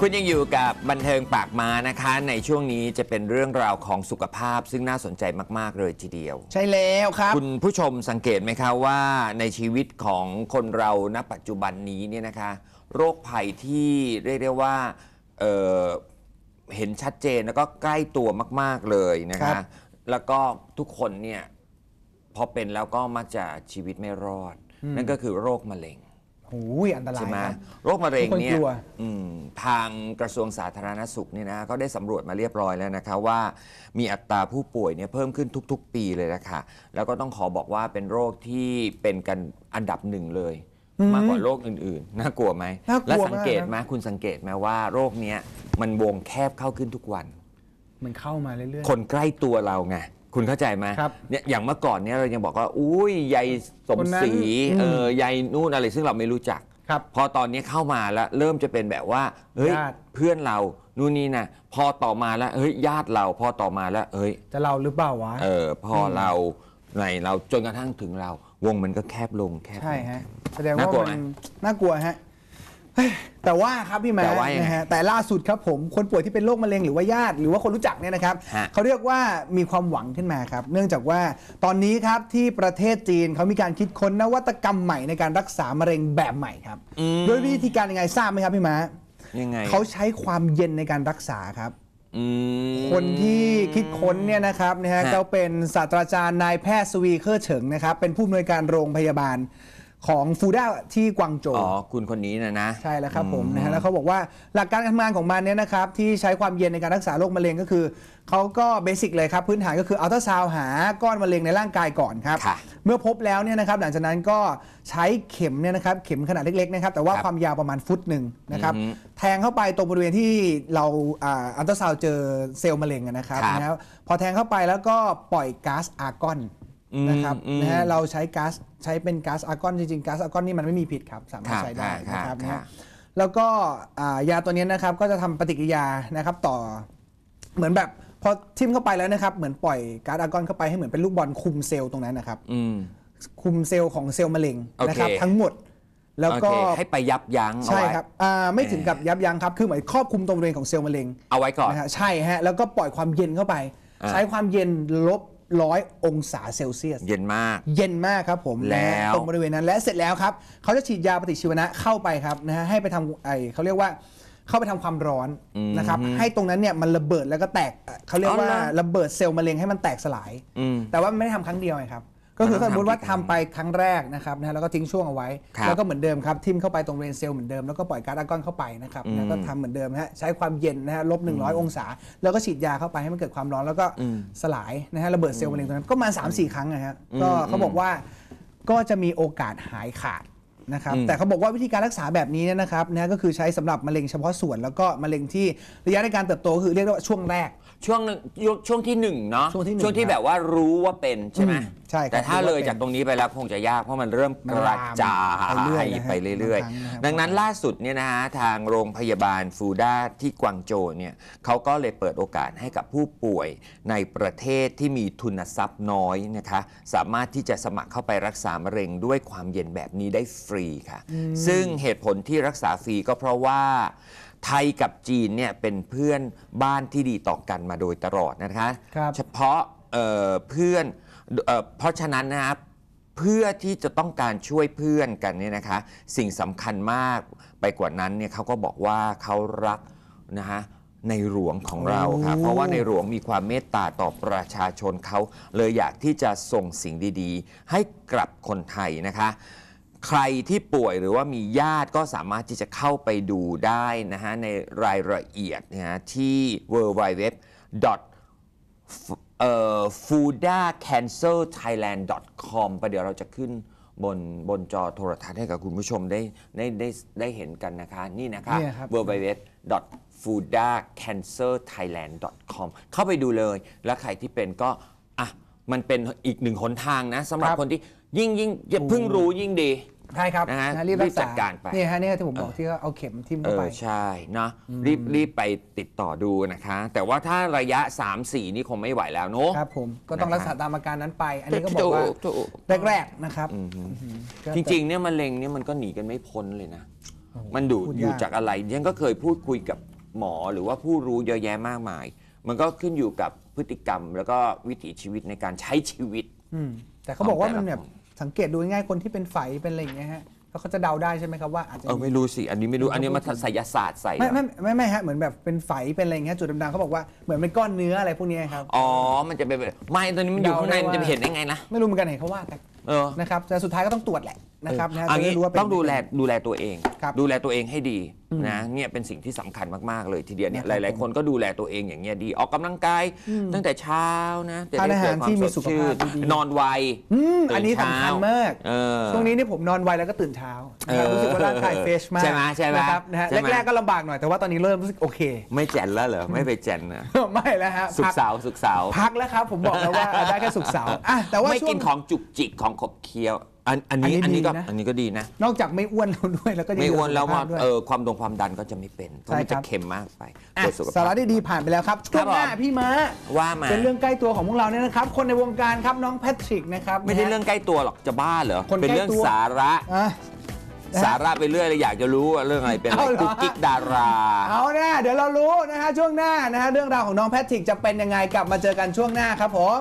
คุณยังอยู่กับบันเทิงปากม้านะคะในช่วงนี้จะเป็นเรื่องราวของสุขภาพซึ่งน่าสนใจมาก ๆ เลยทีเดียว ใช่แล้วครับ คุณผู้ชมสังเกตไหมคะว่าในชีวิตของคนเราณปัจจุบันนี้เนี่ยนะคะโรคภัยที่เรียกได้ว่าเเห็นชัดเจนแล้วก็ใกล้ตัวมาก ๆ เลยนะคะแล้วก็ทุกคนเนี่ยพอเป็นแล้วก็มักจะชีวิตไม่รอด นั่นก็คือโรคมะเร็งหูอันตรายใช่ไหมโรคมะเร็งเนี่ยทางกระทรวงสาธารณสุขเนี่ยนะเขาได้สำรวจมาเรียบร้อยแล้วนะคะว่ามีอัตราผู้ป่วยเนี่ยเพิ่มขึ้นทุก ๆ ปีเลยนะคะแล้วก็ต้องขอบอกว่าเป็นโรคที่เป็นกันอันดับหนึ่งเลย มากกว่าโรคอื่นๆ น่ากลัวไหมน่ากลัวมากและสังเกตไหมคุณสังเกตไหมว่าโรคเนี้ยมันวงแคบเข้าขึ้นทุกวัน มันเข้ามาเรื่อยๆคนใกล้ตัวเราไงคุณเข้าใจไหมเนี่ยอย่างเมื่อก่อนเนี่ยเรายังบอกว่าอุ้ยยายสมศรีเออยายนู่นอะไรซึ่งเราไม่รู้จักครับ พอตอนนี้เข้ามาแล้วเริ่มจะเป็นแบบว่าเฮ้ยญาติเพื่อนเรา นู่นนี่นะพอต่อมาแล้ว เฮ้ยญาติเราพอต่อมาแล้วเฮ้ยจะเราหรือเปล่าวะเออพอเราในเราจนกระทั่งถึงเรา วงมันก็แคบลงแคบลงใช่ฮะ แสดงว่าน่ากลัวไหมมันน่ากลัวฮะแต่ว่าครับพี่แม่แต่ว่ายไงนฮะแต่ล่าสุดครับผมคนป่วยที่เป็นโรคมะเร็งหรือว่าญาติหรือว่าคนรู้จักเนี่ยนะครับเขาเรียกว่ามีความหวังขึ้นมาครับ เนื่องจากว่าตอนนี้ครับที่ประเทศจีนเขามีการคิดค้นนวัตกรรมใหม่ในการรักษามะเร็งแบบใหม่ครับโดยวิธีการยังไงทราบไหมครับพี่แม่ยังไงเขาใช้ความเย็นในการรักษาครับ คนที่คิดค้นเนี่ยนะครับนะฮะฮะเขาเป็นศาสตราจารย์นายแพทย์สวีเคอร์เฉิงนะครับ เป็นผู้อำนวยการโรงพยาบาลของฟูด้าที่กวางโจวอ๋อ คุณคนนี้นะนะ ใช่แล้วครับผมนะแล้วเขาบอกว่าหลักการทำงานของมันเนี่ยนะครับที่ใช้ความเย็นในการรักษาโรคมะเร็งก็คือเขาก็เบสิกเลยครับ พื้นฐานก็คืออัลตราซาวหาก้อนมะเร็งในร่างกายก่อนครับ เมื่อพบแล้วเนี่ยนะครับหลังจากนั้นก็ใช้เข็มเนี่ยนะครับเข็มขนาดเล็กๆนะครับแต่ว่าความยาวประมาณฟุตหนึ่งนะครับแทงเข้าไปตรงบริเวณที่เราอ่าอัลตราซาวเจอเซลล์มะเร็งนะครับครับนะครับพอแทงเข้าไปแล้วก็ปล่อยก๊าซอาร์กอนนะครับนะฮะเราใช้ก๊าซใช้เป็นก๊าซอาร์กอนจริงๆก๊าซอาร์กอนนี่มันไม่มีผิดครับสามารถใช้ได้นะครับแล้วก็ยาตัวนี้นะครับก็จะทำปฏิกิริยานะครับต่อเหมือนแบบพอทิมเข้าไปแล้วนะครับเหมือนปล่อยก๊าซอาร์กอนเข้าไปให้เหมือนเป็นลูกบอลคุมเซลล์ตรงนั้นนะครับคุมเซลล์ของเซลล์มะเร็งนะครับทั้งหมดแล้วก็ให้ไปยับยั้งใช่ครับไม่ถึงกับยับยั้งครับคือเหมือนครอบคุมตรงบริเวณของเซลล์มะเร็งเอาไว้ก่อนใช่ฮะแล้วก็ปล่อยความเย็นเข้าไป ใช้ความเย็นลบร้อยองศาเซลเซียส เย็นมาก เย็นมากครับผม แล้วตรงบริเวณนั้นและเสร็จแล้วครับเขาจะฉีดยาปฏิชีวนะเข้าไปครับนะฮะให้ไปทำไอเขาเรียกว่าเข้าไปทำความร้อน นะครับ ให้ตรงนั้นเนี่ยมันระเบิดแล้วก็แตก เขาเรียกว่าระเบิดเซลล์มะเร็งให้มันแตกสลายแต่ว่าไม่ได้ทำครั้งเดียวไงครับก็คือสมมติว่าทำไปครั้งแรกนะครับนะแล้วก็ทิ้งช่วงเอาไว้แล้วก็เหมือนเดิมครับทิ้มเข้าไปตรงเรนเซลเหมือนเดิมแล้วก็ปล่อยการ์ดอากอนเข้าไปนะครับแล้วก็ทำเหมือนเดิมฮะใช้ความเย็นนะฮะลบหนึ่งร้อยองศา แล้วก็ฉีดยาเข้าไปให้มันเกิดความร้อน แล้วก็สลายนะฮะระเบิดเซลล์มะเร็งตรงนั้นก็มาสามสี่ครั้งนะฮะก็เขาบอกว่าก็จะมีโอกาสหายขาดนะครับแต่เขาบอกว่าวิธีการรักษาแบบนี้เนะครับนะก็คือใช้สำหรับมะเร็งเฉพาะส่วน แล้วก็มะเร็งที่ระยะในการเติบโตคือเรียกว่าช่วงแรกช่วงหนึ่งช่วงที่หนึ่งเนาะช่วงที่หนึ่งที่แบบว่ารู้ว่าเป็นใช่ไหมใช่ครับแต่ถ้าเลยจากตรงนี้ไปแล้ว คงจะยาก เพราะมันเริ่มกระจายไปเรื่อยๆ ดังนั้นล่าสุดเนี่ยนะฮะทางโรงพยาบาลฟูด้าที่กวางโจเนี่ยเขาก็เลยเปิดโอกาสให้กับผู้ป่วยในประเทศที่มีทุนทรัพย์น้อยนะคะสามารถที่จะสมัครเข้าไปรักษามะเร็งด้วยความเย็นแบบนี้ได้ฟรีค่ะ ซึ่งเหตุผลที่รักษาฟรีก็เพราะว่าไทยกับจีนเนี่ยเป็นเพื่อนบ้านที่ดีต่อกันมาโดยตลอดนะคะครับเฉพาะเเพื่อนเอเพราะฉะนั้นนะครับเพื่อที่จะต้องการช่วยเพื่อนกันเนี่ยนะคะ สิ่งสำคัญมากไปกว่านั้นเนี่ยเขาก็บอกว่าเขารักนะฮะในหลวงของเราครับเพราะว่าในหลวงมีความเมตตาต่อประชาชนเขาเลยอยากที่จะส่งสิ่งดีๆ ให้กลับคนไทยนะคะใครที่ป่วยหรือว่ามีญาติก็สามารถที่จะเข้าไปดูได้นะฮะในรายละเอียดนะฮะที่ www. เอ foodacancerthailand.com ประเดี๋ยวเราจะขึ้นบนบนจอโทรทัศน์ให้กับคุณผู้ชมได้ได้ได้ได้เห็นกันนะคะนี่นะคะเบ www foodacancerthailand com เข้าไปดูเลยแล้วใครที่เป็นก็มันเป็นอีกหนึ่งหนทางนะสำหรับคนที่ยิ่งยิ่งจะเพิ่งรู้ยิ่งดีใช่ครับนะรีบจัดการไปนี่ฮะนี่ที่ผมบอกที่เขาเอาเข็มทิ่มเข้าไปใช่เนาะรีบรีบไปติดต่อดูนะคะ แต่ว่าถ้าระยะ3-4นี่คงไม่ไหวแล้วเนาะครับผมก็ต้องรักษาตามอาการนั้นไป อันนี้ก็บอกว่ากแรกๆนะครับ จริงๆ เนี่ยมะเร็งเนี่ยมันก็หนีกันไม่พ้นเลยนะ มันดูอยู่จากอะไรยังก็เคยพูดคุยกับหมอหรือว่าผู้รู้เยอะแยะมากมายมันก็ขึ้นอยู่กับพฤติกรรม แล้วก็วิถีชีวิตในการใช้ชีวิตอืแต่เขาบอกว่ามันแบบสังเกตดูง่ายคนที่เป็นไฝเป็นอะไรอย่างเงี้ยฮะแล้วเขาจะเดาได้ใช่ไหมครับว่าอาจจะไม่รู้สิอันนี้ไม่รู้อันนี้มาทายศาสตร์ใส่ไม่ไม่ไม่ไม่ฮะเหมือนแบบเป็นไฝเป็นอะไรอย่างเงี้ยจุดดำๆเขาบอกว่าเหมือนเป็นก้อนเนื้ออะไรพวกนี้ครับอ๋อมันจะเป็นไม่ตอนนี้มันอยู่ข้างในมันจะเห็นได้ไงนะไม่รู้เหมือนกันเห็นเขาว่ากันนะครับ แต่สุดท้ายก็ต้องตรวจแหละนะครับนะต้องรู้ว่าต้องดูแลดูแลตัวเองดูแลตัวเองให้ดีนะเนี่ยเป็นสิ่งที่สำคัญมากๆเลยทีเดียวเนี่ยหลายๆคนก็ดูแลตัวเองอย่างเงี้ยดีออกกำลังกายตั้งแต่เช้านะได้ทานอาหารควาที่มีสุดขชื่ภาพนนอนไวอืมอันนี้สำคัญมากตรช่วงนี้เนี่ยผมนอนไวแล้วก็ตื่นเช้ารู้สึกว่าร่างกายเฟชมากใช่ไหมใช่ไหมนะครับนะฮะแรกๆก็ลำบากหน่อย แต่ว่าตอนนี้เริ่มรู้สึกโอเค ไม่แจนแล้วเหรอ ไม่ไปแจนนะไม่แล้วฮะสุกเสาร์สุกเสาร์พักแล้วครับผมบอกแล้วว่าได้แค่สุกเสาร์อ่แต่ว่าไม่กินของจุกจิก ของขบเคี้ยวอันอันนี้อันนี้ก็ดีนะอันนี้ก็ดีนะ นอกจากไม่อ้วนแล้วด้วยแล้วก็ยังไม่อ้วนแล้วว่าเออความดงความดันก็จะไม่เป็นเพราะมันจะเค็มมากไปดสาระดีๆผ่านไปแล้วครับช่วงหน้าพี่ม้าว่ามาเป็นเรื่องใกล้ตัวของพวกเราเนี่ยนะครับ คนในวงการครับน้องแพทริกนะครับ ไม่ใช่เรื่องใกล้ตัวหรอกจะบ้าเหรอ เป็นเรื่องสาระสาระไปเรื่อยเลยอยากจะรู้เรื่องอะไรเป็นอะไรอกุ๊กกิ๊กดารา เอาแน่เดี๋ยวเรารู้นะฮะช่วงหน้านะฮะเรื่องราวของน้องแพทริกจะเป็นยังไงกลับมาเจอกันช่วงหน้าครับผม